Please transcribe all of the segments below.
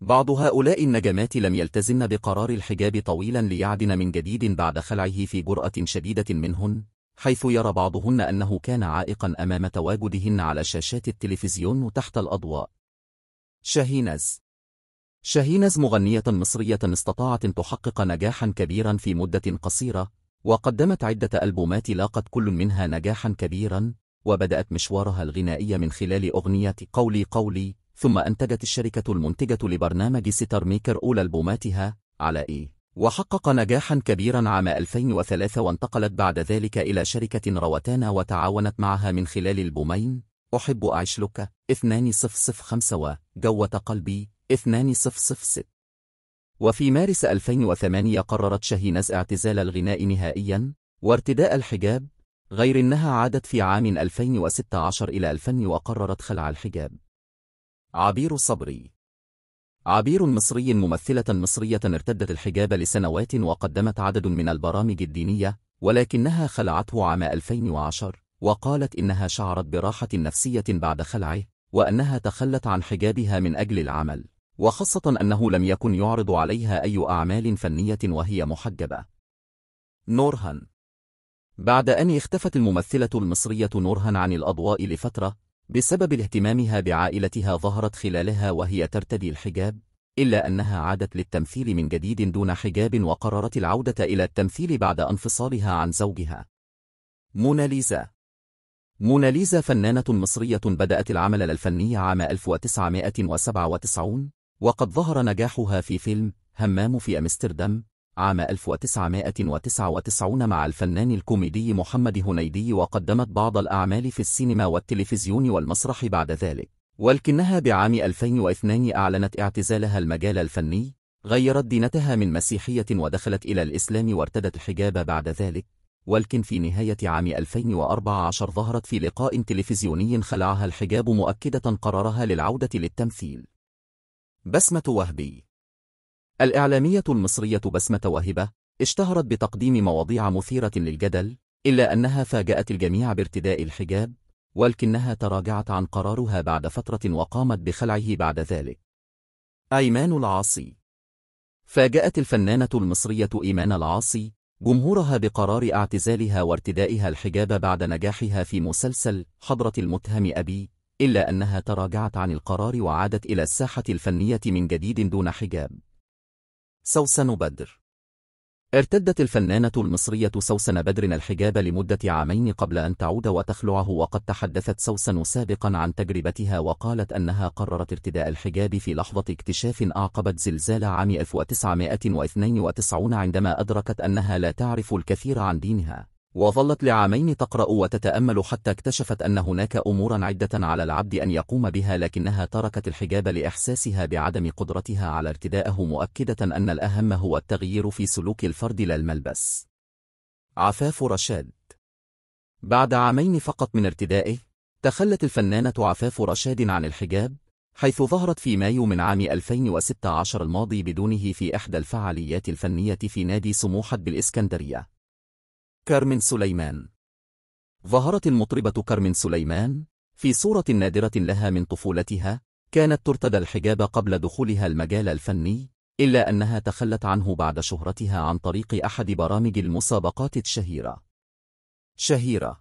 بعض هؤلاء النجمات لم يلتزمن بقرار الحجاب طويلا ليعدن من جديد بعد خلعه في جرأة شديدة منهن حيث يرى بعضهن أنه كان عائقا أمام تواجدهن على شاشات التلفزيون وتحت الأضواء شاهينز شاهينز مغنية مصرية استطاعت تحقق نجاحا كبيرا في مدة قصيرة وقدمت عدة ألبومات لاقت كل منها نجاحا كبيرا وبدأت مشوارها الغنائي من خلال أغنية قولي قولي ثم أنتجت الشركة المنتجة لبرنامج ستار ميكر أولى ألبوماتها على إي وحقق نجاحا كبيرا عام 2003 وانتقلت بعد ذلك إلى شركة روتانا وتعاونت معها من خلال ألبومين أحب أعيش لك 2005 و جوة قلبي 2006 وفي مارس 2008 قررت شاهينز اعتزال الغناء نهائيا وارتداء الحجاب غير أنها عادت في عام 2016 إلى 2000 وقررت خلع الحجاب عبير الصبري عبير مصري ممثلة مصرية ارتدت الحجاب لسنوات وقدمت عدد من البرامج الدينية ولكنها خلعته عام 2010 وقالت إنها شعرت براحة نفسية بعد خلعه وأنها تخلت عن حجابها من أجل العمل وخاصة أنه لم يكن يعرض عليها أي أعمال فنية وهي محجبة نورهن بعد أن اختفت الممثلة المصرية نورهن عن الأضواء لفترة بسبب اهتمامها بعائلتها ظهرت خلالها وهي ترتدي الحجاب إلا أنها عادت للتمثيل من جديد دون حجاب وقررت العودة إلى التمثيل بعد انفصالها عن زوجها موناليزا موناليزا فنانة مصرية بدأت العمل الفني عام 1997 وقد ظهر نجاحها في فيلم همام في أمستردام عام 1999 مع الفنان الكوميدي محمد هنيدي وقدمت بعض الأعمال في السينما والتلفزيون والمسرح بعد ذلك ولكنها بعام 2002 أعلنت اعتزالها المجال الفني غيرت دينتها من مسيحية ودخلت إلى الإسلام وارتدت الحجاب بعد ذلك ولكن في نهاية عام 2014 ظهرت في لقاء تلفزيوني خلعها الحجاب مؤكدة قرارها للعودة للتمثيل بسمة وهبي الإعلامية المصرية بسمة وهبة اشتهرت بتقديم مواضيع مثيرة للجدل إلا أنها فاجأت الجميع بارتداء الحجاب ولكنها تراجعت عن قرارها بعد فترة وقامت بخلعه بعد ذلك أيمان العاصي فاجأت الفنانة المصرية إيمان العاصي جمهورها بقرار اعتزالها وارتدائها الحجاب بعد نجاحها في مسلسل حضرة المتهم أبي إلا أنها تراجعت عن القرار وعادت إلى الساحة الفنية من جديد دون حجاب سوسن بدر ارتدت الفنانة المصرية سوسن بدر الحجاب لمدة عامين قبل أن تعود وتخلعه وقد تحدثت سوسن سابقا عن تجربتها وقالت أنها قررت ارتداء الحجاب في لحظة اكتشاف أعقبت زلزال عام 1992 عندما أدركت أنها لا تعرف الكثير عن دينها وظلت لعامين تقرأ وتتأمل حتى اكتشفت أن هناك أمورا عدة على العبد أن يقوم بها لكنها تركت الحجاب لإحساسها بعدم قدرتها على ارتدائه مؤكدة أن الأهم هو التغيير في سلوك الفرد لا الملبس. عفاف رشاد بعد عامين فقط من ارتدائه، تخلت الفنانة عفاف رشاد عن الحجاب، حيث ظهرت في مايو من عام 2016 الماضي بدونه في إحدى الفعاليات الفنية في نادي سموحة بالإسكندرية. كارمن سليمان ظهرت المطربة كارمن سليمان في صورة نادرة لها من طفولتها كانت ترتدى الحجاب قبل دخولها المجال الفني إلا أنها تخلت عنه بعد شهرتها عن طريق أحد برامج المسابقات الشهيرة شهيرة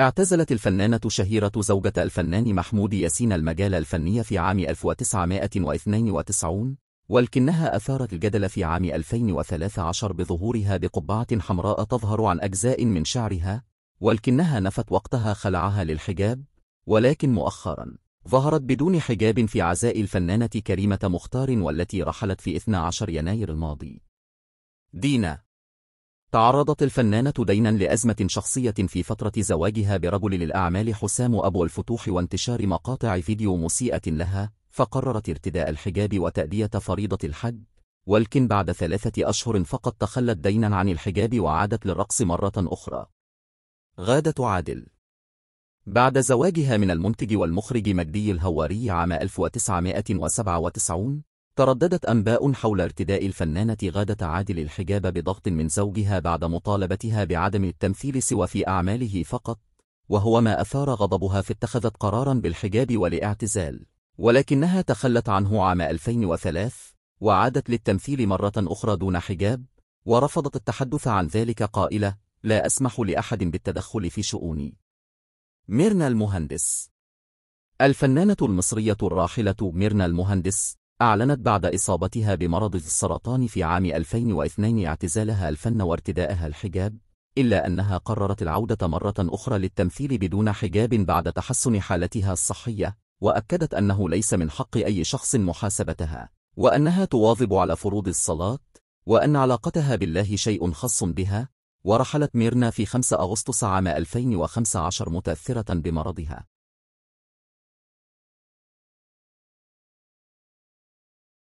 اعتزلت الفنانة شهيرة زوجة الفنان محمود ياسين المجال الفني في عام 1992 ولكنها أثارت الجدل في عام 2013 بظهورها بقبعة حمراء تظهر عن أجزاء من شعرها ولكنها نفت وقتها خلعها للحجاب ولكن مؤخرا ظهرت بدون حجاب في عزاء الفنانة كريمة مختار والتي رحلت في 12 يناير الماضي دينا تعرضت الفنانة دينا لأزمة شخصية في فترة زواجها برجل للأعمال حسام أبو الفتوح وانتشار مقاطع فيديو مسيئة لها فقررت ارتداء الحجاب وتأدية فريضة الحج ولكن بعد ثلاثة أشهر فقط تخلت دينا عن الحجاب وعادت للرقص مرة أخرى غادة عادل بعد زواجها من المنتج والمخرج مجدي الهواري عام 1997 ترددت أنباء حول ارتداء الفنانة غادة عادل الحجاب بضغط من زوجها بعد مطالبتها بعدم التمثيل سوى في أعماله فقط وهو ما أثار غضبها فاتخذت قرارا بالحجاب والاعتزال ولكنها تخلت عنه عام 2003 وعادت للتمثيل مرة أخرى دون حجاب ورفضت التحدث عن ذلك قائلة لا أسمح لأحد بالتدخل في شؤوني ميرنا المهندس الفنانة المصرية الراحلة ميرنا المهندس أعلنت بعد إصابتها بمرض السرطان في عام 2002 اعتزالها الفن وارتداءها الحجاب إلا أنها قررت العودة مرة أخرى للتمثيل بدون حجاب بعد تحسن حالتها الصحية وأكدت أنه ليس من حق أي شخص محاسبتها وأنها تواظب على فروض الصلاة وأن علاقتها بالله شيء خاص بها ورحلت ميرنا في 5 أغسطس عام 2015 متأثرة بمرضها